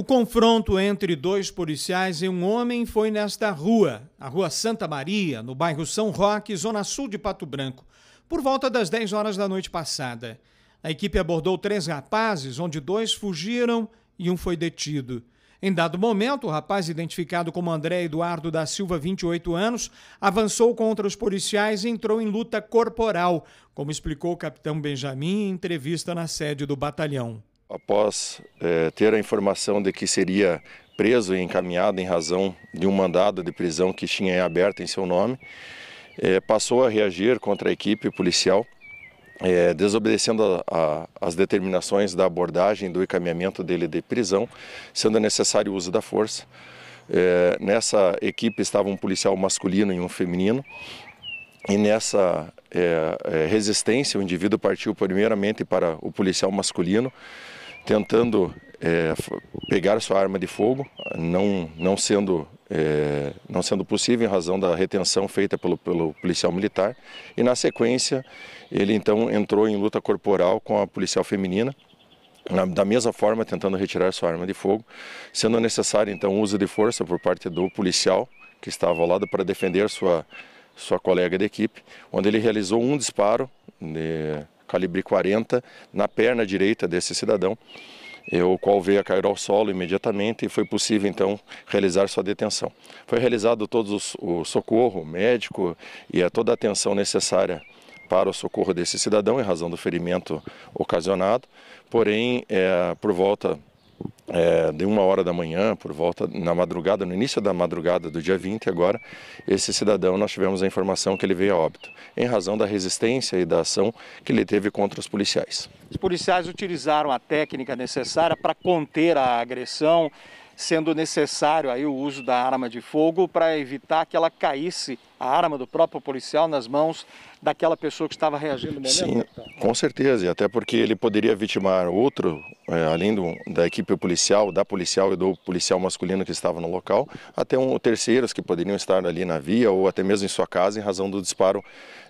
O confronto entre dois policiais e um homem foi nesta rua, a Rua Santa Maria, no bairro São Roque, zona sul de Pato Branco, por volta das 10 horas da noite passada. A equipe abordou três rapazes, onde dois fugiram e um foi detido. Em dado momento, o rapaz, identificado como André Eduardo da Silva, 28 anos, avançou contra os policiais e entrou em luta corporal, como explicou o capitão Benjamin em entrevista na sede do batalhão. Após é, ter a informação de que seria preso e encaminhado em razão de um mandado de prisão que tinha aberto em seu nome, é, passou a reagir contra a equipe policial, é, desobedecendo a, a, as determinações da abordagem do encaminhamento dele de prisão, sendo necessário o uso da força. nessa equipe estava um policial masculino e um feminino, e nessa é, resistência, o indivíduo partiu primeiramente para o policial masculino, tentando é, pegar sua arma de fogo, não, não, sendo, é, não sendo possível em razão da retenção feita pelo, pelo policial militar. E na sequência, ele então entrou em luta corporal com a policial feminina, na, da mesma forma tentando retirar sua arma de fogo, sendo necessário então o uso de força por parte do policial que estava ao lado para defender sua, sua colega de equipe, onde ele realizou um disparo. De, né, calibre 40, na perna direita desse cidadão, o qual veio a cair ao solo imediatamente e foi possível então realizar sua detenção. Foi realizado todo o socorro médico e a é toda a atenção necessária para o socorro desse cidadão em razão do ferimento ocasionado, porém, é, por volta é, de uma hora da manhã, por volta, na madrugada, no início da madrugada do dia 20 agora, esse cidadão, nós tivemos a informação que ele veio a óbito, em razão da resistência e da ação que ele teve contra os policiais. Os policiais utilizaram a técnica necessária para conter a agressão, sendo necessário aí o uso da arma de fogo para evitar que ela caísse a arma do próprio policial nas mãos daquela pessoa que estava reagindo no Sim, com certeza, e até porque ele poderia vitimar outro, é, além do, da equipe policial, da policial e do policial masculino que estava no local, até um, terceiros que poderiam estar ali na via ou até mesmo em sua casa em razão do disparo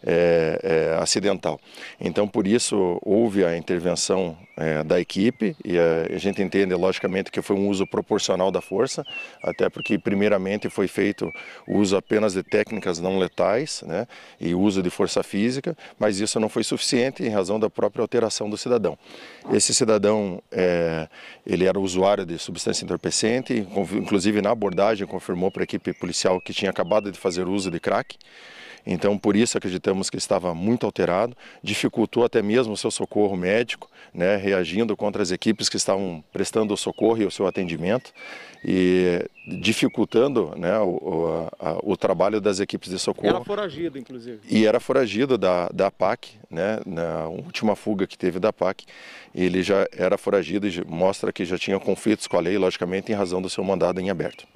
é, é, acidental. Então, por isso, houve a intervenção é, da equipe e a, a gente entende, logicamente, que foi um uso proporcional da força, até porque, primeiramente, foi feito o uso apenas de técnicas armas não letais né, e uso de força física, mas isso não foi suficiente em razão da própria alteração do cidadão. Esse cidadão é, ele era usuário de substância entorpecente, inclusive na abordagem confirmou para a equipe policial que tinha acabado de fazer uso de crack então, por isso acreditamos que estava muito alterado, dificultou até mesmo o seu socorro médico, né, reagindo contra as equipes que estavam prestando o socorro e o seu atendimento, e dificultando né, o, a, o trabalho das equipes de socorro. Era foragido, inclusive. E era foragido da, da PAC, né, na última fuga que teve da PAC, ele já era foragido e mostra que já tinha conflitos com a lei, logicamente, em razão do seu mandado em aberto.